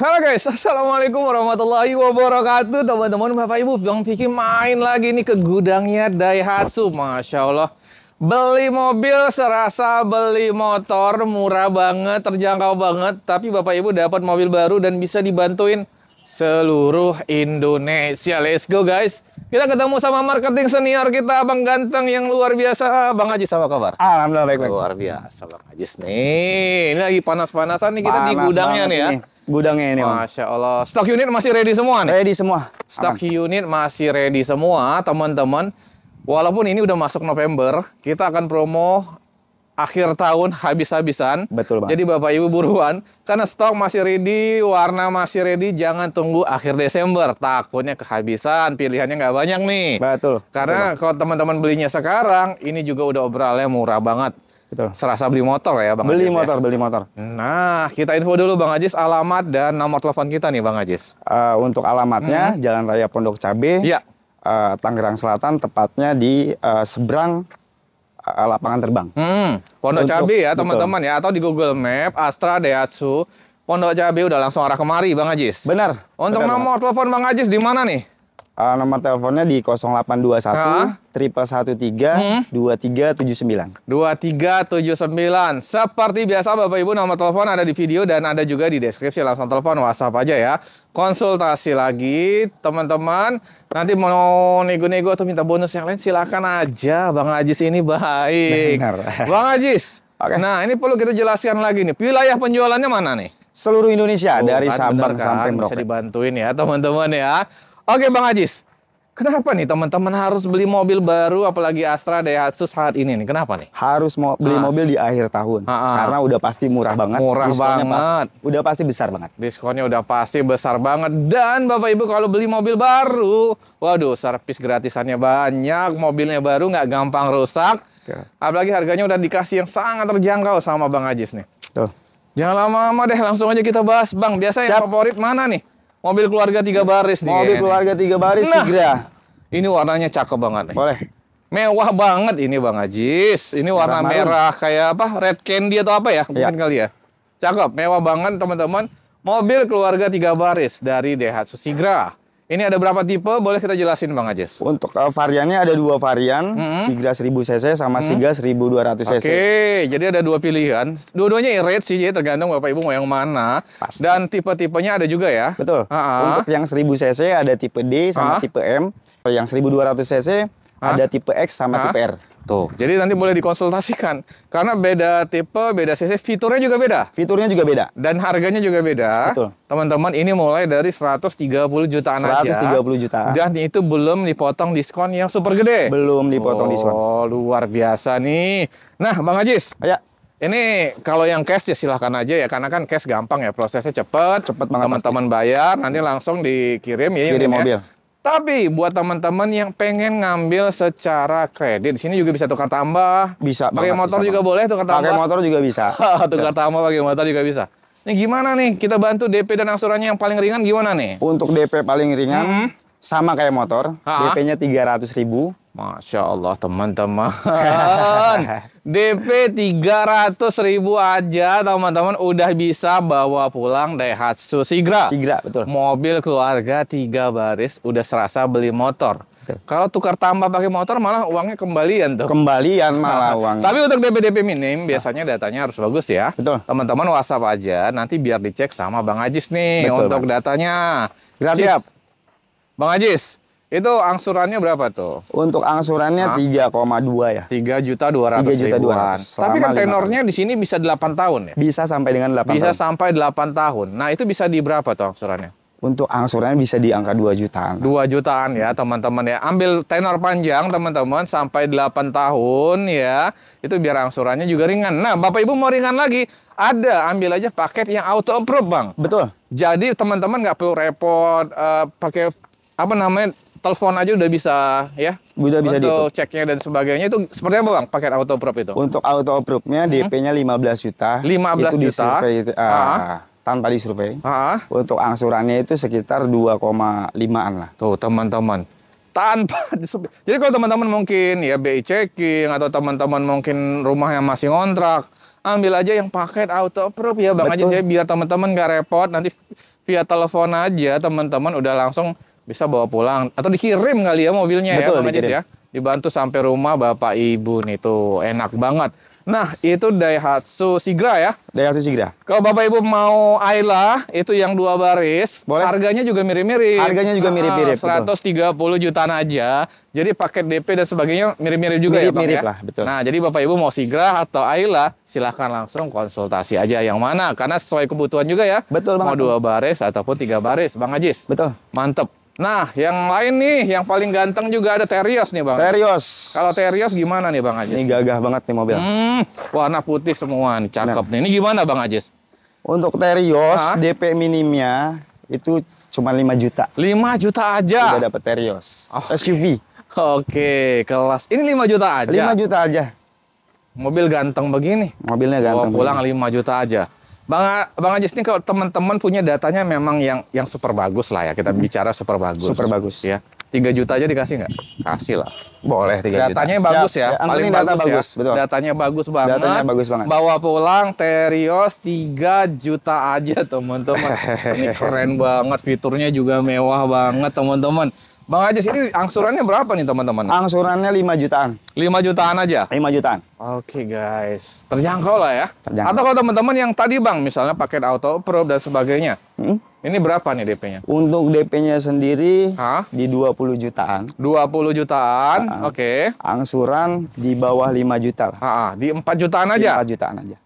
Halo guys, Assalamualaikum warahmatullahi wabarakatuh Teman-teman, Bapak Ibu, Bang Vicky main lagi nih ke gudangnya Daihatsu Masya Allah Beli mobil serasa beli motor, murah banget, terjangkau banget Tapi Bapak Ibu dapat mobil baru dan bisa dibantuin seluruh Indonesia Let's go guys kita ketemu sama marketing senior kita Abang Ganteng yang luar biasa. Bang Ajis apa kabar? Alhamdulillah baik-baik. Luar biasa Bang Ajis nih. Ini lagi panas-panasan nih kita Panas di gudangnya nih ya. Nih gudangnya ini. Masya Allah. stok unit masih ready semua nih? Ready semua. Stok Aman. unit masih ready semua, teman-teman. Walaupun ini udah masuk November, kita akan promo akhir tahun habis-habisan. Betul banget. Jadi Bapak Ibu buruan karena stok masih ready, warna masih ready, jangan tunggu akhir Desember. Takutnya kehabisan, pilihannya nggak banyak nih. Betul. Karena Betul. kalau teman-teman belinya sekarang, ini juga udah obralnya murah banget. Betul. Serasa beli motor ya Bang Beli Ajis, ya? motor, ya? beli motor. Nah, kita info dulu Bang Ajis alamat dan nomor telepon kita nih Bang Ajis. Uh, untuk alamatnya hmm. Jalan Raya Pondok Cabe. Iya. Uh, Tangerang Selatan tepatnya di uh, seberang uh, lapangan terbang. Hmm. Pondok untuk, Cabe ya teman-teman ya atau di Google Map Astra Daihatsu Pondok Cabe udah langsung arah kemari Bang Ajis. Benar. Untuk benar nomor banget. telepon Bang Ajis di mana nih? uh, nomor teleponnya di 0821 triple satu tiga hmm? dua tiga tujuh sembilan dua tiga tujuh sembilan seperti biasa bapak ibu nomor telepon ada di video dan ada juga di deskripsi langsung telepon WhatsApp aja ya konsultasi lagi teman-teman nanti mau nego-nego atau minta bonus yang lain silakan aja bang Ajis ini baik Benar. bang Ajis okay. nah ini perlu kita jelaskan lagi nih wilayah penjualannya mana nih seluruh Indonesia oh, dari kan, Sabang kan? sampai Merauke bisa dibantuin ya teman-teman ya Oke Bang Ajis, Kenapa nih teman-teman harus beli mobil baru apalagi Astra Daihatsu saat ini nih? Kenapa nih? Harus mo beli ah. mobil di akhir tahun. Ah, ah. Karena udah pasti murah banget. Murah banget. Pas, udah pasti besar banget. Diskonnya udah pasti besar banget dan Bapak Ibu kalau beli mobil baru, waduh servis gratisannya banyak, mobilnya baru nggak gampang rusak. Tuh. Apalagi harganya udah dikasih yang sangat terjangkau sama Bang Ajis nih. Tuh. Jangan lama-lama deh, langsung aja kita bahas Bang. Biasanya yang favorit mana nih? Mobil keluarga tiga baris nih. Mobil keluarga tiga baris nah, segera. Ini warnanya cakep banget nih. Boleh. Mewah banget ini Bang Ajis. Ini warna merah, merah kayak apa? Red candy atau apa ya? Iya. Mungkin ya. kali ya. Cakep, mewah banget teman-teman. Mobil keluarga tiga baris dari Daihatsu Sigra. Ini ada berapa tipe? Boleh kita jelasin Bang Ajes? Untuk uh, variannya ada dua varian, mm -hmm. Sigra 1000 cc sama mm -hmm. Sigra 1200 cc. Oke, okay, jadi ada dua pilihan. Dua-duanya irit sih, jadi tergantung Bapak Ibu mau yang mana. Pasti. Dan tipe-tipenya ada juga ya? Betul. Uh ah, -huh. Ah. Untuk yang 1000 cc ada tipe D sama uh ah. -huh. tipe M. Yang 1200 cc uh -huh. ada tipe X sama uh -huh. tipe R. Tuh, jadi nanti boleh dikonsultasikan karena beda tipe, beda CC, fiturnya juga beda. Fiturnya juga beda. Dan harganya juga beda. Betul. Teman-teman, ini mulai dari 130 jutaan 130 aja. 130 jutaan. Dan itu belum dipotong diskon yang super gede. Belum dipotong oh, diskon. Oh, luar biasa nih. Nah, Bang Ajis. Ya. Ini kalau yang cash ya silahkan aja ya karena kan cash gampang ya prosesnya cepet. Cepet banget. Teman-teman bayar nanti langsung dikirim ya. Kirim ya. mobil. Ya tapi buat teman-teman yang pengen ngambil secara kredit, sini juga bisa tukar tambah, bisa pakai motor bisa juga banget. boleh tukar tambah. Pakai motor juga bisa. tukar tambah pakai motor juga bisa. Ini gimana nih? Kita bantu DP dan angsurannya yang paling ringan gimana nih? Untuk DP paling ringan hmm. sama kayak motor, DP-nya 300.000. Masya Allah teman-teman DP 300 ribu aja teman-teman udah bisa bawa pulang Daihatsu Sigra Sigra betul Mobil keluarga tiga baris udah serasa beli motor Kalau tukar tambah pakai motor malah uangnya kembalian tuh Kembalian malah uang Tapi untuk DP-DP minim biasanya datanya harus bagus ya Betul Teman-teman whatsapp aja nanti biar dicek sama Bang Ajis nih betul, untuk bang. datanya Gratis Siap Bang Ajis itu angsurannya berapa tuh? Untuk angsurannya tiga koma dua ya. Tiga juta 200 3 juta ribuan. Tapi kan tenornya di sini bisa delapan tahun ya? Bisa sampai dengan delapan. bisa tahun. Bisa sampai delapan tahun. Nah, itu bisa di berapa tuh angsurannya? untuk angsurannya bisa di angka 2 jutaan. 2 jutaan ya teman-teman ya. Ambil tenor panjang teman-teman sampai 8 tahun ya. Itu biar angsurannya juga ringan. Nah Bapak Ibu mau ringan lagi. Ada ambil aja paket yang auto approve Bang. Betul. Jadi teman-teman nggak perlu repot uh, pakai apa namanya telepon aja udah bisa ya. Udah bisa Untuk ceknya dan sebagainya itu seperti apa Bang paket auto prop itu? Untuk auto propnya nya hmm. DP-nya 15 juta. 15 itu juta. Disurvey, uh, ah, ah. tanpa disurvei. Ah. Untuk angsurannya itu sekitar 2,5-an lah. Tuh, teman-teman tanpa jadi kalau teman-teman mungkin ya BI checking atau teman-teman mungkin rumah yang masih ngontrak ambil aja yang paket auto approve ya bang Betul. aja saya biar teman-teman gak repot nanti via telepon aja teman-teman udah langsung bisa bawa pulang atau dikirim kali ya mobilnya ya, Betul, ya, Bang Ajis ya. Dibantu sampai rumah Bapak Ibu nih tuh enak banget. Nah, itu Daihatsu Sigra ya? Daihatsu Sigra. Kalau Bapak Ibu mau Ayla, itu yang dua baris. Boleh. Harganya juga mirip-mirip. Harganya juga ah, mirip-mirip. Ah, 130 betul. jutaan aja. Jadi paket DP dan sebagainya mirip-mirip juga mirip, ya, Bang mirip ya? lah, betul. Nah, jadi Bapak Ibu mau Sigra atau Ayla, silahkan langsung konsultasi aja yang mana. Karena sesuai kebutuhan juga ya. Betul, banget. Mau dua baris ataupun tiga baris, Bang Ajis. Betul. Mantep. Nah, yang lain nih, yang paling ganteng juga ada Terios nih, Bang. Terios. Kalau Terios gimana nih, Bang Ajis? Ini gagah banget nih mobil. Hmm, warna putih semua nih, cakep nah. nih. Ini gimana, Bang Ajis? Untuk Terios, Hah? DP minimnya itu cuma 5 juta. 5 juta aja? Udah dapet Terios. Oh. SUV. Oke, kelas. Ini 5 juta aja? 5 juta aja. Mobil ganteng begini? Mobilnya ganteng. Bawa pulang begini. 5 juta aja? Bang Bang Ajis ini kalau teman-teman punya datanya memang yang yang super bagus lah ya. Kita hmm. bicara super bagus. Super bagus ya. tiga juta aja dikasih nggak? Kasih lah. Boleh tiga juta. Datanya bagus ya. Siap. Paling data bagus, ya. bagus ya. Betul. Datanya bagus banget. Datanya bagus banget. Bawa pulang Terios tiga juta aja teman-teman. ini keren banget. Fiturnya juga mewah banget teman-teman. Bang Ajis, ini angsurannya berapa nih teman-teman? Angsurannya 5 jutaan. 5 jutaan aja? 5 jutaan. Oke okay, guys, terjangkau lah ya. Terjangkau. Atau kalau teman-teman yang tadi bang, misalnya paket auto pro dan sebagainya, hmm? ini berapa nih DP-nya? Untuk DP-nya sendiri Hah? di 20 jutaan. 20 jutaan, uh -uh. oke. Okay. Angsuran di bawah 5 juta lah. Uh -uh. di 4 jutaan aja? 4 jutaan aja.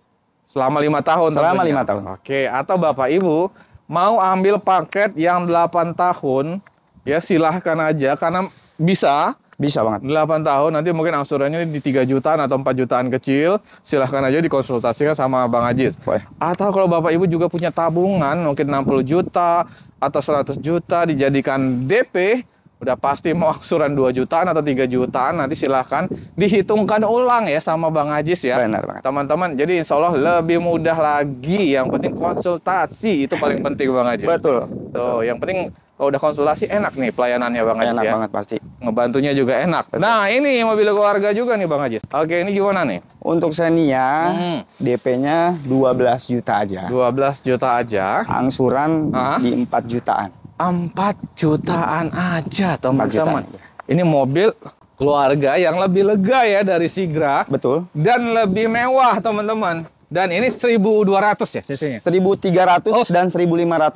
Selama 5 tahun Selama tentunya. 5 tahun. Oke, okay. atau Bapak Ibu mau ambil paket yang 8 tahun ya silahkan aja karena bisa bisa banget. 8 tahun nanti mungkin angsurannya di 3 jutaan atau 4 jutaan kecil, silahkan aja dikonsultasikan sama Bang Ajis. Boy. Atau kalau Bapak Ibu juga punya tabungan mungkin 60 juta atau 100 juta dijadikan DP, udah pasti mau angsuran 2 jutaan atau 3 jutaan nanti silahkan dihitungkan ulang ya sama Bang Ajis ya. Benar Teman-teman, jadi insya Allah lebih mudah lagi. Yang penting konsultasi itu paling penting Bang Ajis. Betul. Tuh, yang penting kalau oh, udah konsultasi enak nih pelayanannya Bang Ajis enak ya. banget pasti. Ngebantunya juga enak. Betul. Nah, ini mobil keluarga juga nih Bang Ajis. Oke, ini gimana nih? Untuk Xenia hmm. DP-nya 12 juta aja. 12 juta aja. Angsuran Hah? di 4 jutaan. 4 jutaan aja, teman-teman. Ini mobil keluarga yang lebih lega ya dari Sigra. Betul. Dan lebih mewah, teman-teman. Dan ini 1200 ya cc-nya? 1300 oh. dan 1500.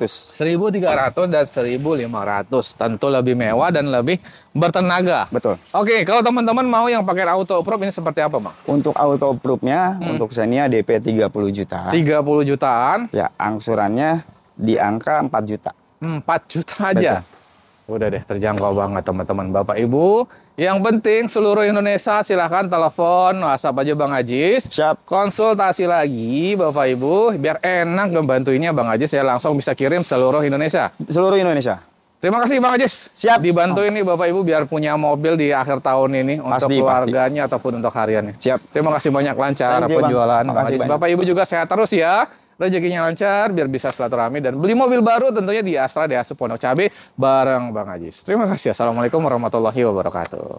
1300 dan 1500. Tentu lebih mewah dan lebih bertenaga. Betul. Oke, kalau teman-teman mau yang pakai auto proof ini seperti apa, Bang? Untuk auto proof-nya hmm. untuk Xenia DP 30 juta. 30 jutaan? Ya, angsurannya di angka 4 juta. 4 juta aja. Betul. Udah deh, terjangkau banget teman-teman Bapak Ibu. Yang penting seluruh Indonesia silahkan telepon WhatsApp aja Bang Ajis. Siap. Konsultasi lagi Bapak Ibu, biar enak ngebantuinnya Bang Ajis ya langsung bisa kirim seluruh Indonesia. Seluruh Indonesia. Terima kasih Bang Ajis. Siap. Dibantuin ini Bapak Ibu biar punya mobil di akhir tahun ini pasti, untuk keluarganya pasti. ataupun untuk hariannya. Siap. Terima kasih banyak lancar Thank jualan penjualan Bang, Bang Ajis. Bapak Ibu juga sehat terus ya rezekinya lancar biar bisa silaturahmi dan beli mobil baru tentunya di Astra Desa Pondok Cabe bareng Bang Ajis. Terima kasih. Assalamualaikum warahmatullahi wabarakatuh.